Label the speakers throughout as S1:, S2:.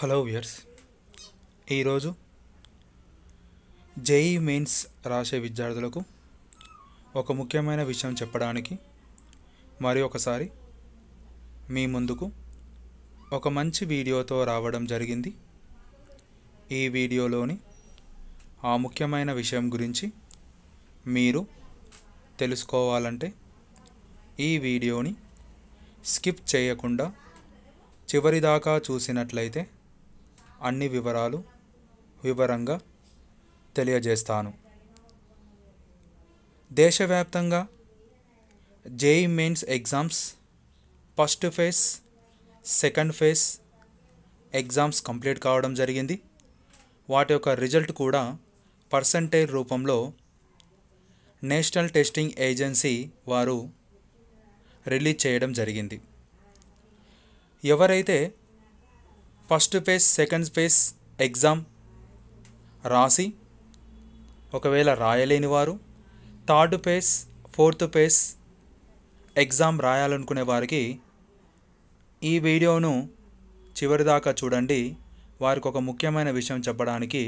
S1: hello viewers ఈరోజు JEE mains రాసే విద్యార్థులకు ఒక ముఖ్యమైన విషయం చెప్పడానికి మరి ఒకసారి మీ ముందుకు ఒక మంచి వీడియోతో రావడం జరిగింది ఈ వీడియోలోని ఆ ముఖ్యమైన విషయం గురించి మీరు తెలుసుకోవాలంటే ఈ వీడియోని స్కిప్ చేయకుండా చివరిదాకా చూసినట్లయితే అన్ని వివరాలు వివరంగా తెలియజేస్తాను దేశవ్యాప్తంగా JEE mains exams first phase second phase exams complete కావడం జరిగింది వాటి యొక్క రిజల్ట్ కూడా పర్సంటేజ్ రూపంలో నేషనల్ టెస్టింగ్ ఏజెన్సీ వారు రిలీజ్ చేయడం జరిగింది ఎవరైతే first phase second phase exam రాసి ఒకవేళ రాయలేని వారు third phase fourth phase exam రాయాలనుకునే వారికి ఈ వీడియోను చివరిదాకా చూడండి వారికి ఒక ముఖ్యమైన విషయం చెప్పడానికి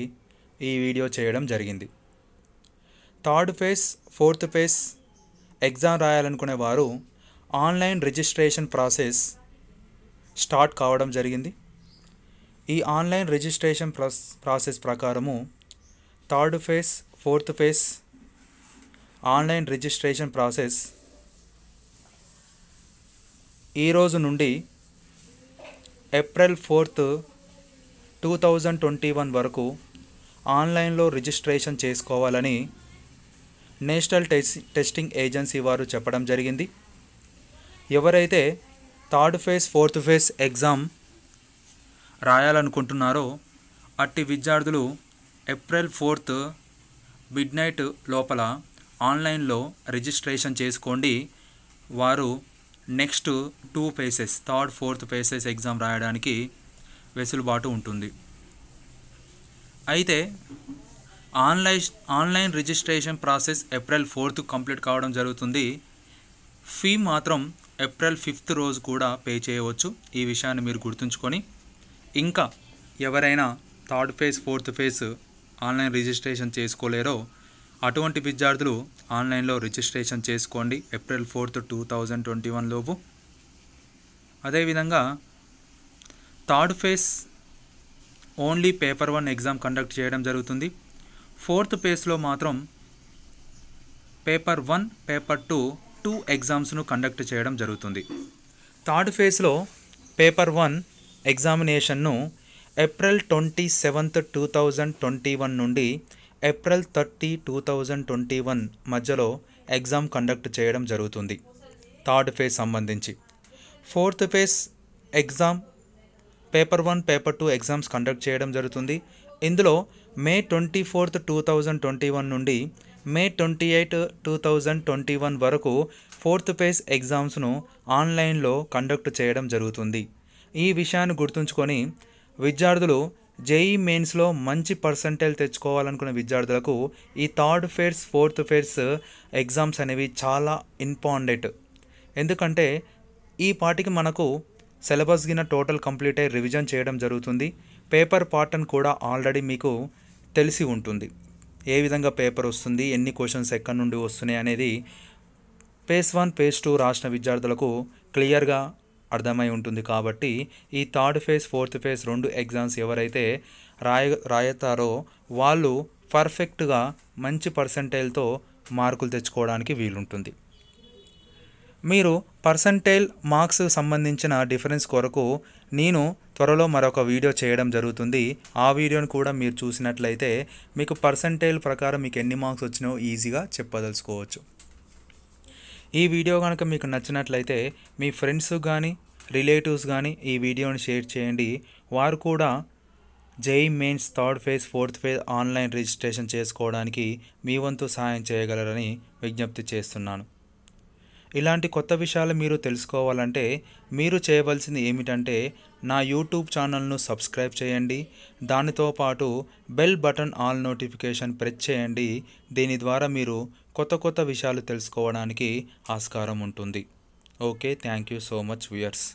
S1: ఈ వీడియో చేయడం జరిగింది third phase fourth phase exam రాయాలనుకునే వారు ఆన్లైన్ రిజిస్ట్రేషన్ ప్రాసెస్ స్టార్ట్ కావడం జరిగింది ఈ ఆన్లైన్ రిజిస్ట్రేషన్ ప్రాస్ ప్రాసెస్ ప్రకారము third phase fourth phase online registration process ఈరోజు నుండి April fourth two thousand twenty one వరకు ఆన్లైన్లో రిజిస్ట్రేషన్ చేసుకోవాలని నేషనల్ టెస్టింగ్ ఏజెన్సీ వారు చెప్పడం జరిగింది ఎవరైతే third phase fourth phase exam రాయాలనుకుంటున్నారో అట్టి విద్యార్థులు ఏప్రిల్ ఫోర్త్ మిడ్ నైట్ లోపల ఆన్లైన్లో రిజిస్ట్రేషన్ చేసుకోండి వారు next two phases third fourth phases exam రాయడానికి వెసులుబాటు ఉంటుంది అయితే online online registration process April fourth complete కావడం జరుగుతుంది ఫీ మాత్రం ఏప్రిల్ ఫిఫ్త్ రోజు కూడా పే చేయవచ్చు ఈ విషయాన్ని మీరు గుర్తుంచుకొని ఇంకా ఎవరైనా third phase fourth phase online registration చేసుకోలేరో అటువంటి విద్యార్థులు ఆన్లైన్లో రిజిస్ట్రేషన్ చేసుకోండి April fourth two thousand twenty one లోపు అదేవిధంగా third phase only paper one exam conduct చేయడం జరుగుతుంది ఫోర్త్ ఫేజ్లో మాత్రం paper one paper two two ఎగ్జామ్స్ను కండక్ట్ చేయడం జరుగుతుంది థర్డ్ ఫేజ్లో పేపర్ వన్ ఎగ్జామినేషన్ను April twenty seventh two thousand twenty one నుండి April thirty two thousand twenty one మధ్యలో ఎగ్జామ్ కండక్ట్ చేయడం జరుగుతుంది థర్డ్ ఫేజ్ సంబంధించి fourth phase exam paper one paper two exams conduct చేయడం జరుగుతుంది ఇందులో May twenty fourth two thousand twenty one నుండి May twenty eight two thousand twenty one వరకు fourth phase ఎగ్జామ్స్ను ఆన్లైన్లో కండక్ట్ చేయడం జరుగుతుంది ఈ విషయాన్ని గుర్తుంచుకొని విద్యార్థులు జేఈ మెయిన్స్లో మంచి పర్సంటేజ్ తెచ్చుకోవాలనుకున్న విద్యార్థులకు ఈ third phase fourth phase exams అనేవి చాలా ఇంపార్టెంట్ ఎందుకంటే ఈ పాటికి మనకు సిలబస్ గిన టోటల్ కంప్లీట్ అయ్యి రివిజన్ చేయడం జరుగుతుంది పేపర్ పాటర్న్ కూడా ఆల్రెడీ మీకు తెలిసి ఉంటుంది ఏ విధంగా పేపర్ వస్తుంది ఎన్ని క్వశ్చన్స్ ఎక్కడి నుండి వస్తున్నాయి అనేది పేస్ వన్ పేస్ టూ రాసిన విద్యార్థులకు క్లియర్గా అర్థమై ఉంటుంది కాబట్టి ఈ థర్డ్ ఫేజ్ ఫోర్త్ ఫేజ్ రెండు ఎగ్జామ్స్ ఎవరైతే రాయ రాయతారో వాళ్ళు పర్ఫెక్ట్గా మంచి పర్సంటైల్తో మార్కులు తెచ్చుకోవడానికి వీలుంటుంది మీరు పర్సంటైల్ మార్క్స్ సంబంధించిన డిఫరెన్స్ కొరకు నేను త్వరలో మరొక వీడియో చేయడం జరుగుతుంది ఆ వీడియోను కూడా మీరు చూసినట్లయితే మీకు పర్సంటైల్ ప్రకారం మీకు ఎన్ని మార్క్స్ వచ్చినాయో ఈజీగా చెప్పదలుచుకోవచ్చు ఈ వీడియో కనుక మీకు నచ్చినట్లయితే మీ ఫ్రెండ్స్ కానీ రిలేటివ్స్ కానీ ఈ వీడియోని షేర్ చేయండి వారు కూడా JEE Mains third phase fourth phase online registration చేసుకోవడానికి మీ వంతు సహాయం చేయగలరని విజ్ఞప్తి చేస్తున్నాను ఇలాంటి కొత్త విషయాలు మీరు తెలుసుకోవాలంటే మీరు చేయవలసింది ఏమిటంటే నా యూట్యూబ్ ఛానల్ను సబ్స్క్రైబ్ చేయండి దానితో పాటు bell button all notification press చేయండి దీని ద్వారా మీరు కొత్త కొత్త విషయాలు తెలుసుకోవడానికి ఆస్కారం ఉంటుంది okay thank you so much viewers